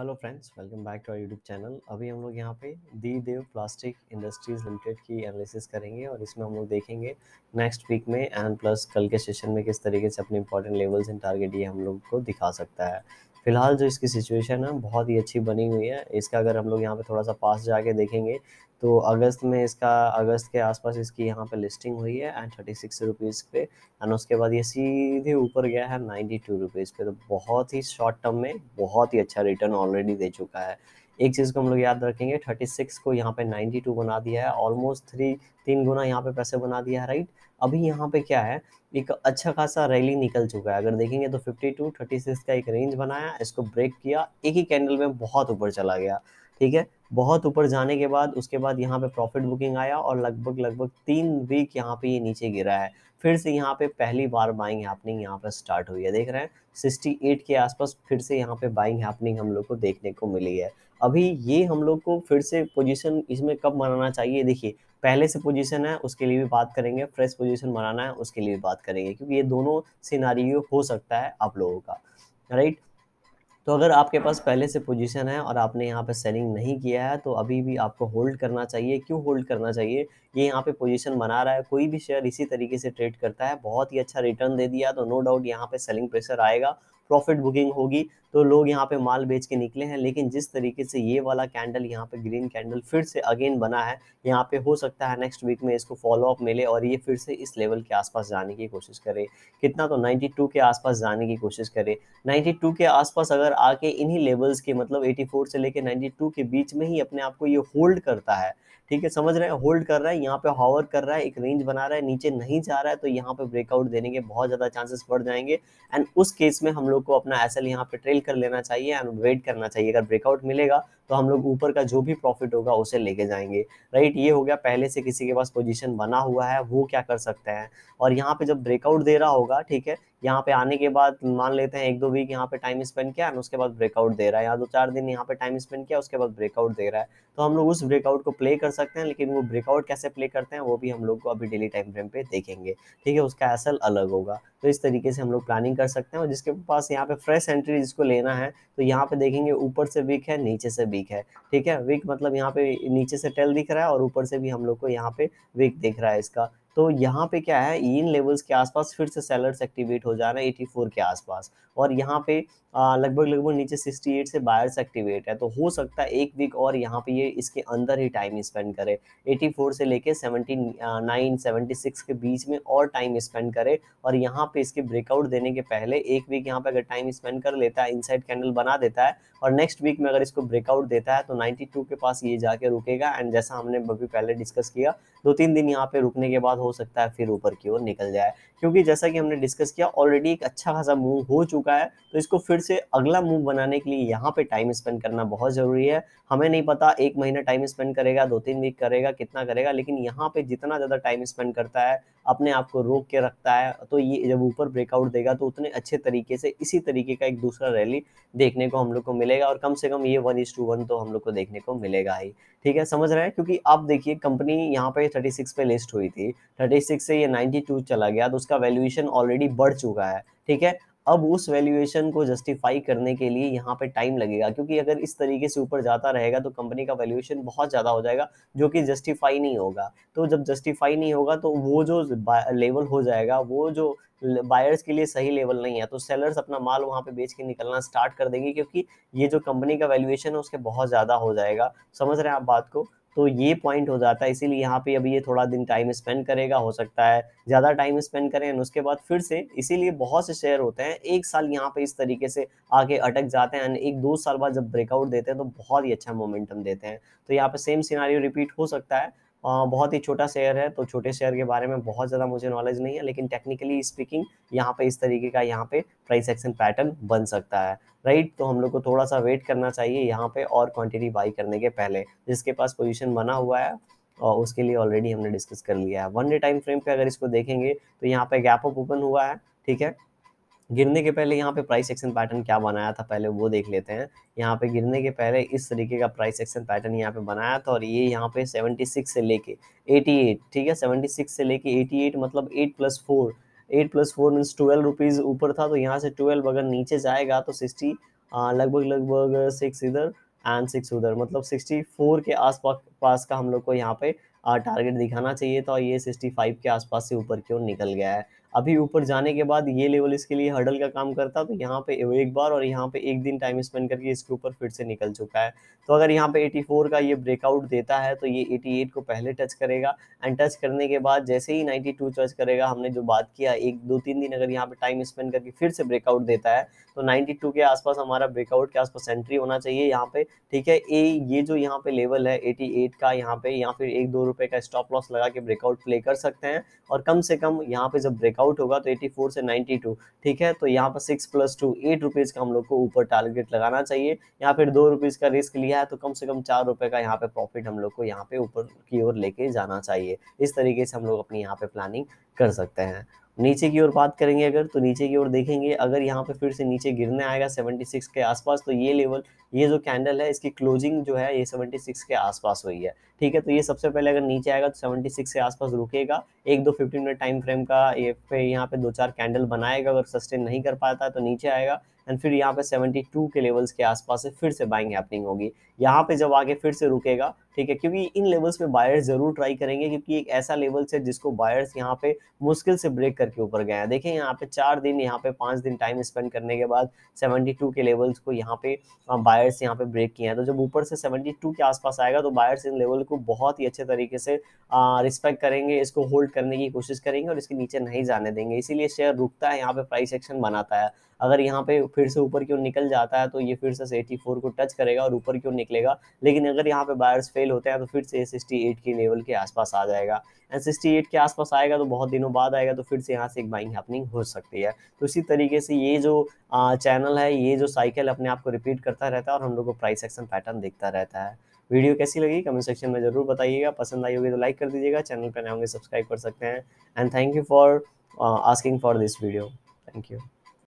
hello friends welcome back to our YouTube channel अभी हम लोग यहाँ पे the Dev plastic industries limited की एनालिसिस करेंगे और इसमें हम लोग देखेंगे नेक्स्ट वीक में एंड प्लस कल के सेशन में किस तरीके से अपने इंपॉर्टेंट लेवल्स एंड टारगेट ये हम लोग को दिखा सकता है फिलहाल जो इसकी सिचुएशन है बहुत ही अच्छी बनी हुई है इसका अगर हम लोग यहाँ पे थोड़ा सा पास जाके देखेंगे तो अगस्त में इसका अगस्त के आसपास इसकी यहाँ पे लिस्टिंग हुई है एंड थर्टी सिक्स रुपीज़ पे एंड उसके बाद ये सीधे ऊपर गया है नाइन्टी टू रुपीज़ पे तो बहुत ही शॉर्ट टर्म में बहुत ही अच्छा रिटर्न ऑलरेडी दे चुका है एक चीज़ को हम लोग याद रखेंगे थर्टी सिक्स को यहाँ पे नाइन्टी टू बना दिया है ऑलमोस्ट थ्री तीन गुना यहाँ पे पैसे बना दिया है राइट अभी यहाँ पे क्या है एक अच्छा खासा रैली निकल चुका है अगर देखेंगे तो फिफ्टी टू थर्टी सिक्स का एक रेंज बनाया इसको ब्रेक किया एक ही कैंडल में बहुत ऊपर चला गया ठीक है बहुत ऊपर जाने के बाद उसके बाद यहाँ पे प्रॉफिट बुकिंग आया और लगभग लगभग तीन वीक यहाँ पे ये नीचे गिरा है फिर से यहाँ पे पहली बार बाइंग हैपनिंग यहाँ पे स्टार्ट हुई है देख रहे हैं 68 के आसपास फिर से यहाँ पे बाइंग हैपनिंग हम लोग को देखने को मिली है अभी ये हम लोग को फिर से पोजिशन इसमें कब मनाना चाहिए देखिए पहले से पोजीशन है उसके लिए भी बात करेंगे फ्रेश पोजीशन बनाना है उसके लिए भी बात करेंगे क्योंकि ये दोनों सिनारियो हो सकता है आप लोगों का राइट तो अगर आपके पास पहले से पोजीशन है और आपने यहाँ पे सेलिंग नहीं किया है तो अभी भी आपको होल्ड करना चाहिए क्यों होल्ड करना चाहिए ये यहाँ पे पोजीशन बना रहा है कोई भी शेयर इसी तरीके से ट्रेड करता है बहुत ही अच्छा रिटर्न दे दिया तो नो डाउट यहाँ पे सेलिंग प्रेशर आएगा प्रॉफिट बुकिंग होगी तो लोग यहाँ पे माल बेच के निकले हैं लेकिन जिस तरीके से ये वाला कैंडल यहाँ पे ग्रीन कैंडल फिर से अगेन बना है यहाँ पे हो सकता है नेक्स्ट वीक में इसको फॉलो अप मिले और ये फिर से इस लेवल के आसपास जाने की कोशिश करे कितना तो 92 के आसपास जाने की कोशिश करे 92 के आसपास अगर आके इन्हीं लेवल्स के मतलब 84 से लेके 92 के बीच में ही अपने आप को ये होल्ड करता है ठीक है समझ रहे हैं होल्ड कर रहा है यहाँ पे हॉवर कर रहा है एक रेंज बना रहा है नीचे नहीं जा रहा है तो यहाँ पे ब्रेकआउट देने के बहुत ज़्यादा चांसेस बढ़ जाएंगे एंड उस केस में हम लोग लोग को अपना एसएल यहाँ पे ट्रेल कर लेना चाहिए एंड वेट करना चाहिए अगर ब्रेकआउट मिलेगा तो हम लोग ऊपर का जो भी प्रॉफिट होगा उसे लेके जाएंगे राइट ये हो गया पहले से किसी के पास पोजीशन बना हुआ है वो क्या कर सकते हैं और यहाँ पे जब ब्रेकआउट दे रहा होगा ठीक है यहाँ पे आने के बाद मान लेते हैं एक दो वीक यहाँ पे टाइम स्पेंड किया है उसके बाद ब्रेकआउट दे रहा है या दो चार दिन यहाँ पे टाइम स्पेंड किया उसके बाद ब्रेकआउट दे रहा है तो हम लोग उस ब्रेकआउट को प्ले कर सकते हैं लेकिन वो ब्रेकआउट कैसे प्ले करते हैं वो भी हम लोग को अभी डेली टाइम फ्रेम पे देखेंगे ठीक है उसका असल अलग होगा तो इस तरीके से हम लोग प्लानिंग कर सकते हैं और जिसके पास यहाँ पे फ्रेश एंट्री जिसको लेना है तो यहाँ पे देखेंगे ऊपर से वीक है नीचे से वीक वीक है ठीक है वीक मतलब यहाँ पे नीचे से टेल दिख रहा है और ऊपर से भी हम लोग को यहाँ पे वीक दिख रहा है इसका तो यहाँ पे क्या है इन लेवल्स के आसपास फिर से सेलर्स एक्टिवेट हो जा रहे हैं एटी फोर के आसपास और यहाँ पे लगभग लगभग नीचे सिक्सटी एट से बायर्स एक्टिवेट है तो हो सकता है एक वीक और यहाँ पे ये इसके अंदर ही टाइम स्पेंड करे एटी फोर से लेके सेवेंटी नाइन सिक्स के बीच में और टाइम स्पेंड करे और यहाँ पे इसके ब्रेकआउट देने के पहले एक वीक यहाँ पे अगर टाइम स्पेंड कर लेता है इनसाइड कैंडल बना देता है और नेक्स्ट वीक में अगर इसको ब्रेकआउट देता है तो नाइन्टी के पास ये जाके रुकेगा एंड जैसा हमने अभी पहले डिस्कस किया दो तीन दिन यहाँ पे रुकने के बाद हो सकता है फिर ऊपर की ओर निकल जाए क्योंकि जैसा कि हमने डिस्कस किया ऑलरेडी एक अच्छा खासा मूव हो चुका है तो इसको फिर से अगला मूव बनाने के लिए यहाँ पे टाइम स्पेंड करना बहुत ज़रूरी है हमें नहीं पता एक महीना टाइम स्पेंड करेगा दो तीन वीक करेगा कितना करेगा लेकिन यहाँ पे जितना ज़्यादा टाइम स्पेंड करता है अपने आप को रोक के रखता है तो ये जब ऊपर ब्रेकआउट देगा तो उतने अच्छे तरीके से इसी तरीके का एक दूसरा रैली देखने को हम लोग को मिलेगा और कम से कम ये वन इज टू वन तो हम लोग को देखने को मिलेगा ही ठीक है समझ रहे हैं क्योंकि आप देखिए कंपनी यहाँ पे थर्टी सिक्स पे लिस्ट हुई थी थर्टी सिक्स से ये नाइन्टी टू चला गया तो उसका वैल्यूएशन ऑलरेडी बढ़ चुका है ठीक है अब उस वैल्यूएशन को जस्टिफाई करने के लिए यहाँ पे टाइम लगेगा क्योंकि अगर इस तरीके से ऊपर जाता रहेगा तो कंपनी का वैल्यूएशन बहुत ज़्यादा हो जाएगा जो कि जस्टिफाई नहीं होगा तो जब जस्टिफाई नहीं होगा तो वो जो लेवल हो जाएगा वो जो बायर्स के लिए सही लेवल नहीं है तो सेलर्स अपना माल वहाँ पे बेच के निकलना स्टार्ट कर देंगे क्योंकि ये जो कंपनी का वैल्यूएशन है उसके बहुत ज़्यादा हो जाएगा समझ रहे हैं आप बात को तो ये पॉइंट हो जाता है इसीलिए यहाँ पे अभी ये थोड़ा दिन टाइम स्पेंड करेगा हो सकता है ज़्यादा टाइम स्पेंड करें एंड उसके बाद फिर से इसीलिए बहुत से शेयर होते हैं एक साल यहाँ पे इस तरीके से आके अटक जाते हैं एंड एक दो साल बाद जब ब्रेकआउट देते हैं तो बहुत ही अच्छा मोमेंटम देते हैं तो यहाँ पे सेम सिनारियो रिपीट हो सकता है बहुत ही छोटा शेयर है तो छोटे शेयर के बारे में बहुत ज़्यादा मुझे नॉलेज नहीं है लेकिन टेक्निकली स्पीकिंग यहाँ पे इस तरीके का यहाँ पे प्राइस एक्शन पैटर्न बन सकता है राइट तो हम लोग को थोड़ा सा वेट करना चाहिए यहाँ पे और क्वांटिटी बाई करने के पहले जिसके पास पोजिशन बना हुआ है और उसके लिए ऑलरेडी हमने डिस्कस कर लिया है वन डे टाइम फ्रेम पे अगर इसको देखेंगे तो यहाँ पे गैप अप ओपन हुआ है ठीक है गिरने के पहले यहाँ पे प्राइस एक्शन पैटर्न क्या बनाया था पहले वो देख लेते हैं यहाँ पे गिरने के पहले इस तरीके का प्राइस एक्शन पैटर्न यहाँ पे बनाया था और ये यहाँ पे 76 से लेके 88 ठीक है 76 से लेके 88 मतलब 8 plus four eight plus four means twelve rupees ऊपर था तो यहाँ से ट्वेल्व अगर नीचे जाएगा तो सिक्सटी लगभग लगभग सिक्स इधर एंड सिक्स उधर मतलब सिक्सटी फोर के आस पास का हम लोग को यहाँ पे टारगेट दिखाना चाहिए था और ये सिक्सटी फाइव के आसपास से ऊपर की ओर निकल गया है अभी ऊपर जाने के बाद ये लेवल इसके लिए हर्डल का काम करता तो यहाँ पे एक बार और यहाँ पे एक दिन टाइम स्पेंड करके इसके ऊपर फिर से निकल चुका है तो अगर यहाँ पे 84 का ये ब्रेकआउट देता है तो ये 88 को पहले टच करेगा एंड टच करने के बाद जैसे ही 92 टच करेगा हमने जो बात किया एक दो तीन दिन अगर यहाँ पे टाइम स्पेंड करके फिर से ब्रेकआउट देता है तो 92 के आसपास हमारा ब्रेकआउट के आसपास एंट्री होना चाहिए यहाँ पे ठीक है ए ये जो यहाँ पे लेवल है एटी का यहाँ पे या फिर एक दो रुपये का स्टॉप लॉस लगा के ब्रेकआउट प्ले कर सकते हैं और कम से कम यहाँ पे जब ब्रेकआउट आउट होगा तो 84 से 92 ठीक है तो यहाँ पर six plus two eight rupees का हम लोग को ऊपर टारगेट लगाना चाहिए यहाँ फिर दो रुपीज़ का रिस्क लिया है तो कम से कम चार रुपए का यहाँ पे प्रॉफिट हम लोग को यहाँ पे ऊपर की ओर लेके जाना चाहिए इस तरीके से हम लोग अपनी यहाँ पे प्लानिंग कर सकते हैं नीचे की ओर बात करेंगे अगर तो नीचे की ओर देखेंगे अगर यहाँ पे फिर से नीचे गिरने आएगा 76 के आसपास तो ये लेवल ये जो कैंडल है इसकी क्लोजिंग जो है ये 76 के आसपास हुई है ठीक है तो ये सबसे पहले अगर नीचे आएगा तो 76 के आसपास रुकेगा एक दो 15 मिनट टाइम फ्रेम का ये तो फिर यहाँ पे दो चार कैंडल बनाएगा अगर सस्टेन नहीं कर पाता तो नीचे आएगा एंड फिर यहाँ पे 72 के लेवल्स के आसपास से फिर से बाइंग हैपनिंग होगी यहाँ पे जब आगे फिर से रुकेगा ठीक है क्योंकि इन लेवल्स पे बायर्स जरूर ट्राई करेंगे क्योंकि एक ऐसा लेवल्स है जिसको बायर्स यहाँ पे मुश्किल से ब्रेक करके ऊपर गए हैं देखें यहाँ पे चार दिन यहाँ पे पाँच दिन टाइम स्पेंड करने के बाद टू के लेवल्स को यहाँ पे हाँ, बायर्स यहाँ पे ब्रेक किए हैं तो जब ऊपर से 72 के आसपास आएगा तो बायर्स इन लेवल को बहुत ही अच्छे तरीके से रिस्पेक्ट करेंगे इसको होल्ड करने की कोशिश करेंगे और इसके नीचे नहीं जाने देंगे इसीलिए शेयर रुकता है यहाँ पे प्राइस एक्शन बनाता है अगर यहाँ पे फिर से ऊपर क्यों निकल जाता है तो ये फिर से एटी फोर को टच करेगा और ऊपर क्यों निकलेगा लेकिन अगर यहाँ पे बायर्स फेल होते हैं तो फिर से सिक्सटी एट के लेवल के आसपास आ जाएगा एंड सिक्सटी एट के आसपास आएगा तो बहुत दिनों बाद आएगा तो फिर से यहाँ से एक बाइंग हैपनिंग हो सकती है तो इसी तरीके से ये जो चैनल है ये जो साइकिल अपने आप को रिपीट करता रहता है और हम लोग को प्राइस एक्शन पैटर्न देखता रहता है वीडियो कैसी लगी कमेंट सेक्शन में जरूर बताइएगा पसंद आई होगी तो लाइक कर दीजिएगा चैनल पर नए होंगे सब्सक्राइब कर सकते हैं and thank you for asking for this video thank you